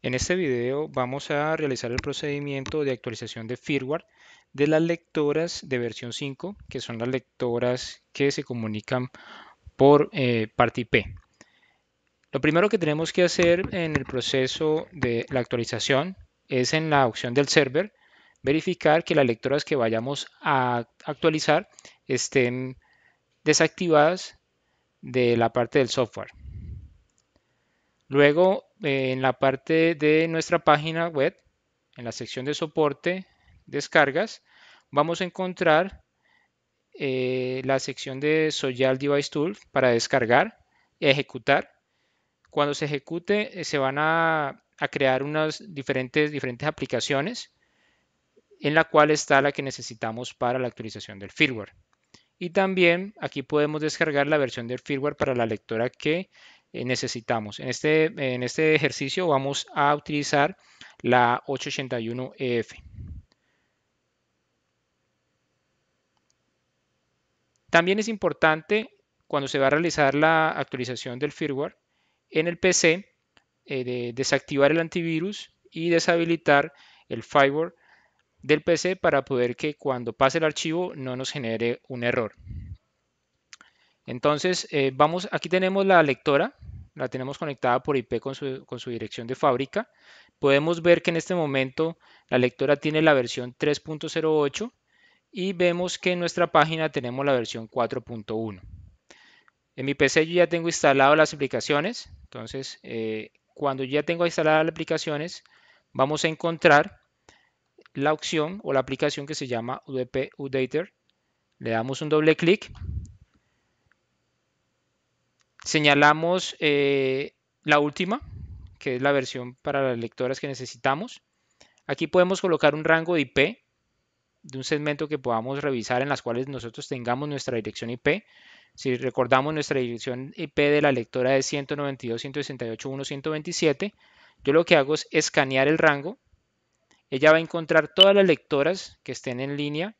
En este video vamos a realizar el procedimiento de actualización de firmware de las lectoras de versión 5, que son las lectoras que se comunican por eh, parte IP. Lo primero que tenemos que hacer en el proceso de la actualización es en la opción del server verificar que las lectoras que vayamos a actualizar estén desactivadas de la parte del software. Luego eh, en la parte de nuestra página web, en la sección de soporte, descargas, vamos a encontrar eh, la sección de Soyal Device Tool para descargar y ejecutar. Cuando se ejecute, eh, se van a, crear unas diferentes, diferentes aplicaciones en la cual está la que necesitamos para la actualización del firmware. Y también aquí podemos descargar la versión del firmware para la lectora que eh, necesitamos. Este, en este, ejercicio vamos a utilizar la 881EF. También es importante cuando se va a realizar la actualización del firmware en el PC eh, desactivar el antivirus y deshabilitar el firewall del PC para poder que cuando pase el archivo no nos genere un error. Entonces, eh, vamos, aquí tenemos la lectora, la tenemos conectada por IP con su, dirección de fábrica. Podemos ver que en este momento la lectora tiene la versión 3.08 y vemos que en nuestra página tenemos la versión 4.1. En mi PC yo ya tengo instalado las aplicaciones, entonces eh, cuando ya tengo instaladas las aplicaciones vamos a encontrar la opción o la aplicación que se llama UDP Updater. Le damos un doble clic Señalamos eh, la última, que es la versión para las lectoras que necesitamos. Aquí podemos colocar un rango de IP de un segmento que podamos revisar en las cuales nosotros tengamos nuestra dirección IP. Si recordamos nuestra dirección IP de la lectora de 192.168.1.127, yo lo que hago es escanear el rango. Ella va a encontrar todas las lectoras que estén en línea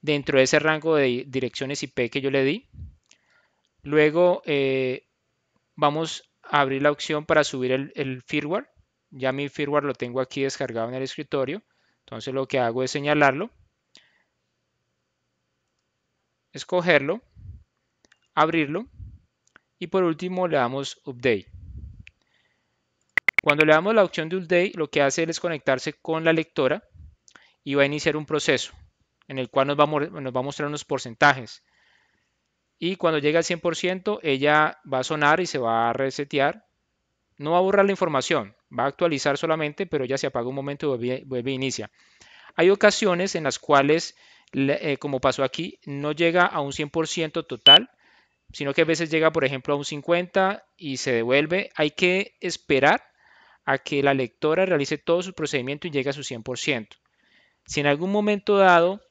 dentro de ese rango de direcciones IP que yo le di. Luego eh, vamos a abrir la opción para subir el, firmware. Ya mi firmware lo tengo aquí descargado en el escritorio. Entonces lo que hago es señalarlo, escogerlo, abrirlo y por último le damos Update. Cuando le damos la opción de Update, lo que hace es conectarse con la lectora y va a iniciar un proceso en el cual nos va a mostrar unos porcentajes y cuando llega al 100% ella va a sonar y se va a resetear. No va a borrar la información, va a actualizar solamente, pero ya se apaga un momento y vuelve, a inicia. Hay ocasiones en las cuales, eh, como pasó aquí, no llega a un 100% total, sino que a veces llega, por ejemplo, a un 50% y se devuelve. Hay que esperar a que la lectora realice todo su procedimiento y llegue a su 100%. Si en algún momento dado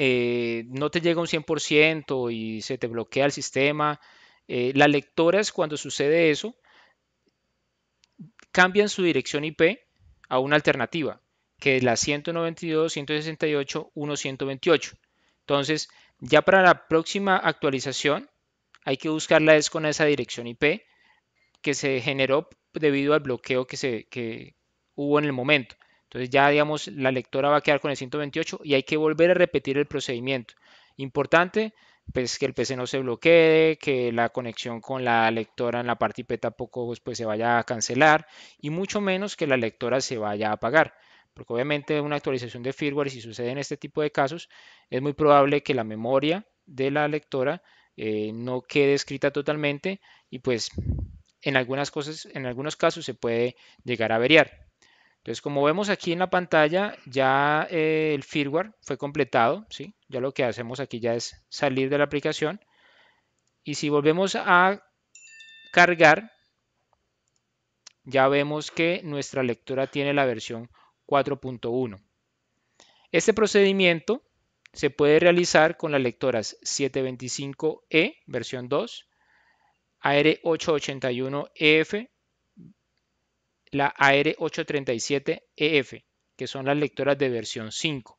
eh, no te llega un 100% y se te bloquea el sistema. Eh, las lectoras, cuando sucede eso, cambian su dirección IP a una alternativa, que es la 192, 168, Entonces, ya para la próxima actualización, hay que buscarla es con esa dirección IP que se generó debido al bloqueo que, se, que hubo en el momento. Entonces ya, digamos, la lectora va a quedar con el 128 y hay que volver a repetir el procedimiento. Importante, pues que el PC no se bloquee, que la conexión con la lectora en la parte IP tampoco pues, pues, se vaya a cancelar y mucho menos que la lectora se vaya a apagar. Porque obviamente una actualización de firmware, si sucede en este tipo de casos, es muy probable que la memoria de la lectora eh, no quede escrita totalmente y pues en, algunas cosas, en algunos casos se puede llegar a averiar. Entonces, como vemos aquí en la pantalla, ya eh, el firmware fue completado, ¿sí? Ya lo que hacemos aquí ya es salir de la aplicación. Y si volvemos a cargar, ya vemos que nuestra lectura tiene la versión 4.1. Este procedimiento se puede realizar con las lectoras 725E e, versión 2, AR881EF la AR837EF, e que son las lectoras de versión 5.